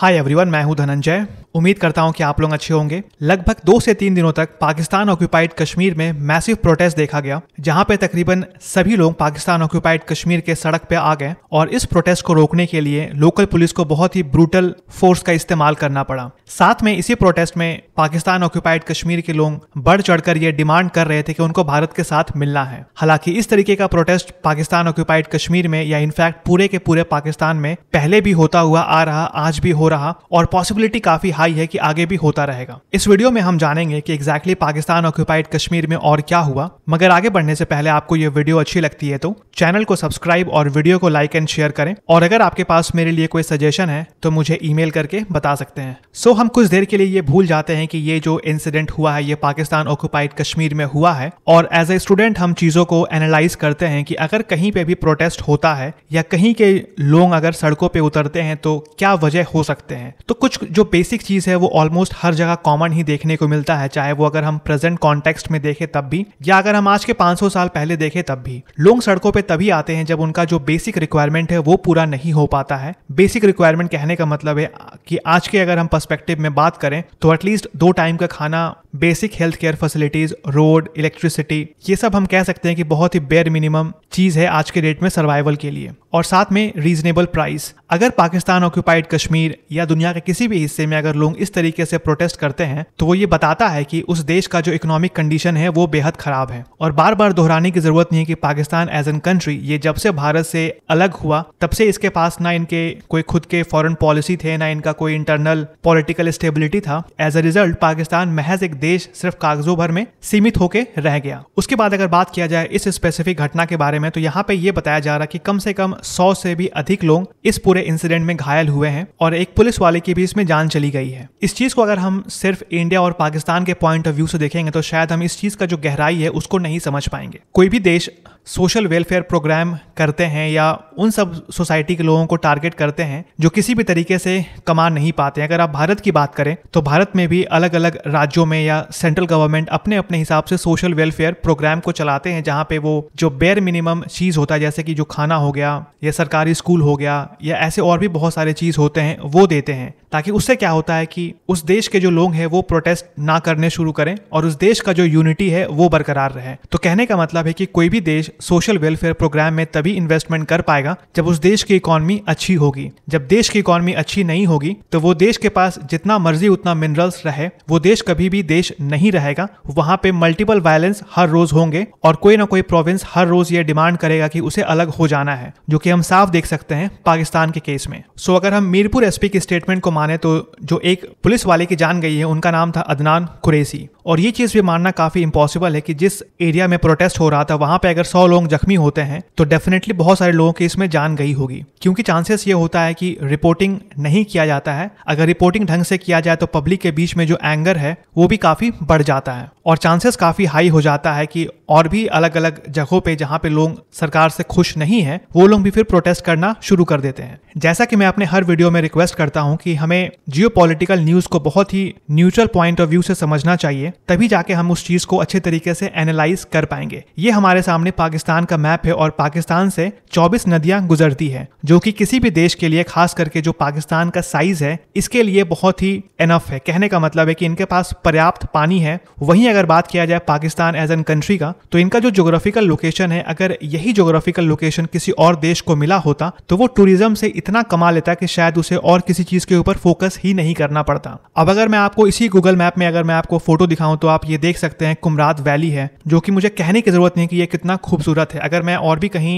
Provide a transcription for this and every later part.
hi everyone मैं हूं धनंजय उम्मीद करता हूँ कि आप लोग अच्छे होंगे लगभग दो से तीन दिनों तक पाकिस्तान ऑक्यूपाइड कश्मीर में मैसिव प्रोटेस्ट देखा गया जहाँ पे तकरीबन सभी लोग पाकिस्तान ऑक्यूपाइड कश्मीर के सड़क पे आ गए और इस प्रोटेस्ट को रोकने के लिए लोकल पुलिस को बहुत ही ब्रूटल फोर्स का इस्तेमाल करना पड़ा साथ में इसी प्रोटेस्ट में पाकिस्तान ऑक्यूपाइड कश्मीर के लोग बढ़ चढ़कर ये डिमांड कर रहे थे कि उनको भारत के साथ मिलना है हालांकि इस तरीके का प्रोटेस्ट पाकिस्तान ऑक्यूपाइड कश्मीर में या इनफैक्ट पूरे के पूरे पाकिस्तान में पहले भी होता हुआ आ रहा आज भी हो रहा और पॉसिबिलिटी काफी हाई है कि आगे भी होता रहेगा इस वीडियो में हम जानेंगे कि एग्जैक्टली पाकिस्तान ऑक्यूपाइड कश्मीर में और क्या हुआ मगर आगे बढ़ने से पहले आपको ये वीडियो अच्छी लगती है तो चैनल को सब्सक्राइब और वीडियो को लाइक एंड शेयर करें और अगर आपके पास मेरे लिए कोई सजेशन है तो मुझे ई करके बता सकते हैं सो हम कुछ देर के लिए ये भूल जाते हैं कि ये जो इंसिडेंट हुआ है ये पाकिस्तान ऑक्यूपाइड कश्मीर में हुआ है और एज ए स्टूडेंट हम चीजों को एनालाइज करते हैं कि अगर कहीं पे भी प्रोटेस्ट होता है या कहीं के लोग अगर सड़कों पे उतरते हैं तो क्या वजह हो सकते हैं तो कुछ जो बेसिक चीज़ है वो ऑलमोस्ट हर जगह कॉमन ही देखने को मिलता है चाहे वो अगर हम प्रेजेंट कॉन्टेक्स्ट में देखें तब भी या अगर हम आज के 500 साल पहले देखें तब भी लोग सड़कों पे तभी आते हैं जब उनका जो बेसिक रिक्वायरमेंट है वो पूरा नहीं हो पाता है बेसिक रिक्वायरमेंट कहने का मतलब है कि आज के अगर हम पर्सपेक्टिव में बात करें तो एटलीस्ट दो टाइम का खाना basic health care facilities road electricity ये सब हम कह सकते हैं कि बहुत ही बेयर मिनिमम चीज़ है आज के डेट में सर्वाइवल के लिए और साथ में रीजनेबल प्राइस अगर पाकिस्तान ऑक्यूपाइड कश्मीर या दुनिया के किसी भी हिस्से में अगर लोग इस तरीके से प्रोटेस्ट करते हैं तो वो ये बताता है कि उस देश का जो इकोनॉमिक कंडीशन है वो बेहद खराब है और बार बार दोहराने की जरूरत नहीं है कि पाकिस्तान एज एन कंट्री ये जब से भारत से अलग हुआ तब से इसके पास ना इनके कोई खुद के फॉरन पॉलिसी थे ना इनका कोई इंटरनल पॉलिटिकल स्टेबिलिटी था एज अ रिजल्ट पाकिस्तान महज एक देश सिर्फ कागजों भर में सीमित होकर रह गया उसके बाद अगर बात किया जाए इस स्पेसिफिक घटना के बारे में तो यहाँ पे ये बताया जा रहा कि कम से कम सौ से भी अधिक लोग इस पूरे पूरे इंसिडेंट में घायल हुए हैं और एक पुलिस वाले की भी इसमें जान चली गई है इस चीज को अगर हम सिर्फ इंडिया और पाकिस्तान के पॉइंट ऑफ व्यू से देखेंगे तो शायद हम इस चीज का जो गहराई है उसको नहीं समझ पाएंगे कोई भी देश सोशल वेलफेयर प्रोग्राम करते हैं या उन सब सोसाइटी के लोगों को टारगेट करते हैं जो किसी भी तरीके से कमा नहीं पाते हैं अगर आप भारत की बात करें तो भारत में भी अलग अलग राज्यों में या सेंट्रल गवर्नमेंट अपने अपने हिसाब से सोशल वेलफेयर प्रोग्राम को चलाते हैं जहाँ पे वो जो बेयर मिनिमम चीज़ होता है जैसे कि जो खाना हो गया या सरकारी स्कूल हो गया या ऐसे और भी बहुत सारे चीज़ होते हैं वो देते हैं ताकि उससे क्या होता है कि उस देश के जो लोग हैं वो प्रोटेस्ट ना करने शुरू करें और उस देश का जो यूनिटी है वो बरकरार रहे तो कहने का मतलब है कि कोई भी देश सोशल वेलफेयर प्रोग्राम में तभी इन्वेस्टमेंट कर पाएगा जब उस देश की इकोनॉमी अच्छी होगी जब देश की इकोनॉमी अच्छी नहीं होगी तो वो देश के पास जितना मर्जी उतना मिनरल्स रहे वो देश कभी भी देश नहीं रहेगा वहाँ पे मल्टीपल वायलेंस हर रोज होंगे और कोई ना कोई प्रोविंस हर रोज ये डिमांड करेगा कि उसे अलग हो जाना है जो कि हम साफ देख सकते हैं पाकिस्तान के केस में सो अगर हम मीरपुर एसपी की स्टेटमेंट को माने तो जो एक पुलिस वाले की जान गई है उनका नाम था अदनान कुरेसी और ये चीज भी मानना काफी इम्पॉसिबल है कि जिस एरिया में प्रोटेस्ट हो रहा था वहां पे अगर सौ सौ लोग जख्मी होते हैं तो डेफिनेटली बहुत सारे लोगों की इसमें जान गई होगी क्योंकि चांसेस ये होता है कि रिपोर्टिंग नहीं किया जाता है अगर रिपोर्टिंग ढंग से किया जाए तो पब्लिक के बीच में जो एंगर है वो भी काफी बढ़ जाता है और चांसेस काफ़ी हाई हो जाता है कि और भी अलग अलग जगहों पे जहाँ पे लोग सरकार से खुश नहीं हैं वो लोग भी फिर प्रोटेस्ट करना शुरू कर देते हैं जैसा कि मैं अपने हर वीडियो में रिक्वेस्ट करता हूँ कि हमें जियो न्यूज़ को बहुत ही न्यूट्रल पॉइंट ऑफ व्यू से समझना चाहिए तभी जाके हम उस चीज़ को अच्छे तरीके से एनालाइज कर पाएंगे ये हमारे सामने पाकिस्तान का मैप है और पाकिस्तान से चौबीस नदियां गुजरती है जो कि किसी भी देश के लिए खास करके जो पाकिस्तान का साइज है इसके लिए बहुत ही एनफ है कहने का मतलब है कि इनके पास पर्याप्त पानी है वही अगर बात किया जाए पाकिस्तान एज एन कंट्री का तो इनका जो जोग्राफिकल लोकेशन है अगर यही जोग्राफिकल लोकेशन किसी और देश को मिला होता तो वो टूरिज्म से इतना कमा लेता कि शायद उसे और किसी चीज के ऊपर फोकस ही नहीं करना पड़ता अब अगर मैं आपको इसी गूगल मैप में अगर मैं आपको फोटो दिखाऊं तो आप ये देख सकते हैं कुमरात वैली है जो कि मुझे कहने की जरूरत नहीं कि ये कितना खूबसूरत है अगर मैं और भी कहीं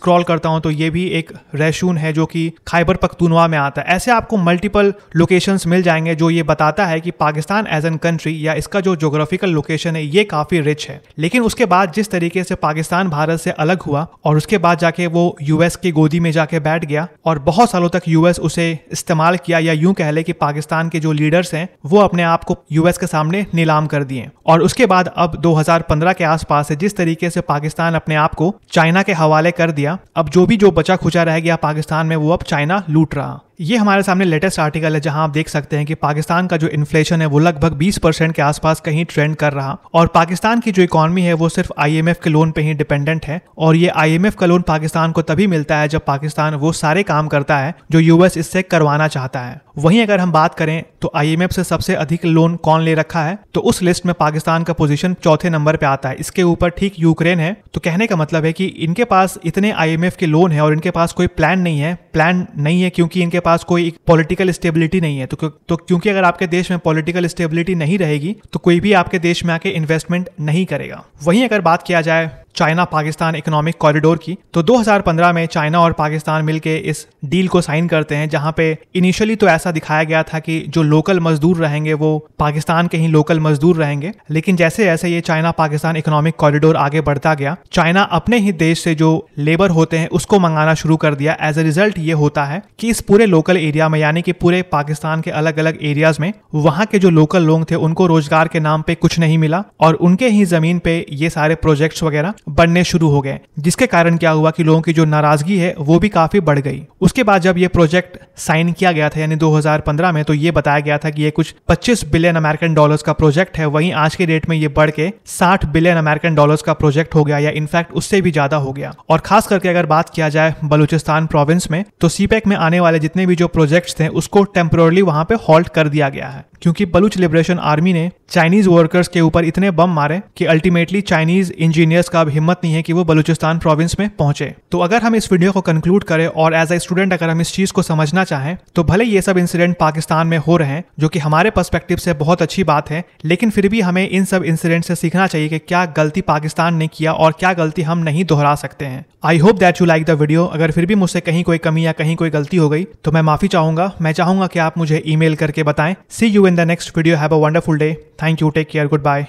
स्क्रॉल करता हूं तो ये भी एक रैशून है जो कि खाइबर पख्तूनवा में आता है ऐसे आपको मल्टीपल लोकेशंस मिल जाएंगे जो ये बताता है कि पाकिस्तान एज एन कंट्री या इसका जो जोग्राफिक जियोग्राफिकल लोकेशन है ये काफ़ी रिच है लेकिन उसके बाद जिस तरीके से पाकिस्तान भारत से अलग हुआ और उसके बाद जाके वो यूएस की गोदी में जाके बैठ गया और बहुत सालों तक यूएस उसे इस्तेमाल किया या यूं कह ले कि पाकिस्तान के जो लीडर्स हैं वो अपने आप को यूएस के सामने नीलाम कर दिए और उसके बाद अब 2015 के आसपास से जिस तरीके से पाकिस्तान अपने आप को चाइना के हवाले कर दिया अब जो भी जो बचा खुचा रह गया पाकिस्तान में वो अब चाइना लूट रहा ये हमारे सामने लेटेस्ट आर्टिकल है जहां आप देख सकते हैं कि पाकिस्तान का जो इन्फ्लेशन है वो लगभग 20 परसेंट के आसपास कहीं ट्रेंड कर रहा और पाकिस्तान की जो इकोनॉमी है वो सिर्फ आईएमएफ के लोन पे ही डिपेंडेंट है और ये आईएमएफ का लोन पाकिस्तान को तभी मिलता है जब पाकिस्तान वो सारे काम करता है जो यूएस इससे करवाना चाहता है वहीं अगर हम बात करें तो आई से सबसे अधिक लोन कौन ले रखा है तो उस लिस्ट में पाकिस्तान का पोजीशन चौथे नंबर पे आता है इसके ऊपर ठीक यूक्रेन है तो कहने का मतलब है कि इनके पास इतने आई के लोन है और इनके पास कोई प्लान नहीं है प्लान नहीं है क्योंकि इनके पास कोई पॉलिटिकल स्टेबिलिटी नहीं है तो क्यों, तो क्योंकि अगर आपके देश में पॉलिटिकल स्टेबिलिटी नहीं रहेगी तो कोई भी आपके देश में आके इन्वेस्टमेंट नहीं करेगा वहीं अगर बात किया जाए चाइना पाकिस्तान इकोनॉमिक कॉरिडोर की तो 2015 में चाइना और पाकिस्तान मिलकर इस डील को साइन करते हैं जहां पे इनिशियली तो ऐसा दिखाया गया था कि जो लोकल मजदूर रहेंगे वो पाकिस्तान के ही लोकल मजदूर रहेंगे लेकिन जैसे जैसे ये चाइना पाकिस्तान इकोनॉमिक कॉरिडोर आगे बढ़ता गया चाइना अपने ही देश से जो लेबर होते हैं उसको मंगाना शुरू कर दिया एज ए रिजल्ट ये होता है कि इस पूरे लोकल एरिया में यानी कि पूरे पाकिस्तान के अलग अलग एरियाज में वहाँ के जो लोकल लोग थे उनको रोजगार के नाम पे कुछ नहीं मिला और उनके ही जमीन पे ये सारे प्रोजेक्ट्स वगैरह बढ़ने शुरू हो गए जिसके कारण क्या हुआ कि लोगों की जो नाराजगी है वो भी काफी बढ़ गई उसके बाद जब ये प्रोजेक्ट साइन किया गया था यानी 2015 में तो ये बताया गया था कि ये कुछ 25 बिलियन अमेरिकन डॉलर्स का प्रोजेक्ट है वहीं आज के डेट में ये बढ़ के साठ बिलियन अमेरिकन डॉलर्स का प्रोजेक्ट हो गया या इनफैक्ट उससे भी ज्यादा हो गया और खास करके अगर बात किया जाए बलूचिस्तान प्रोविंस में तो सीपेक में आने वाले जितने भी जो प्रोजेक्ट थे उसको टेम्पोरली वहां पे हॉल्ट कर दिया गया है क्योंकि बलूच लिबरेशन आर्मी ने चाइनीज वर्कर्स के ऊपर इतने बम मारे कि अल्टीमेटली चाइनीज इंजीनियर्स का अब हिम्मत नहीं है कि वो बलूचिस्तान प्रोविंस में पहुंचे तो अगर हम इस वीडियो को कंक्लूड करें और एज ए स्टूडेंट अगर हम इस चीज को समझना चाहें तो भले ये सब इंसिडेंट पाकिस्तान में हो रहे हैं जो कि हमारे पर्सपेक्टिव से बहुत अच्छी बात है लेकिन फिर भी हमें इन सब इंसिडेंट से सीखना चाहिए कि क्या गलती पाकिस्तान ने किया और क्या गलती हम नहीं दोहरा सकते हैं I hope that you like the video अगर फिर भी मुझसे कहीं कोई कमी या कहीं कोई गलती हो गई तो मैं माफी चाहूंगा मैं चाहूंगा कि आप मुझे ईमेल करके बताएं see you in the next video have a wonderful day thank you take care good bye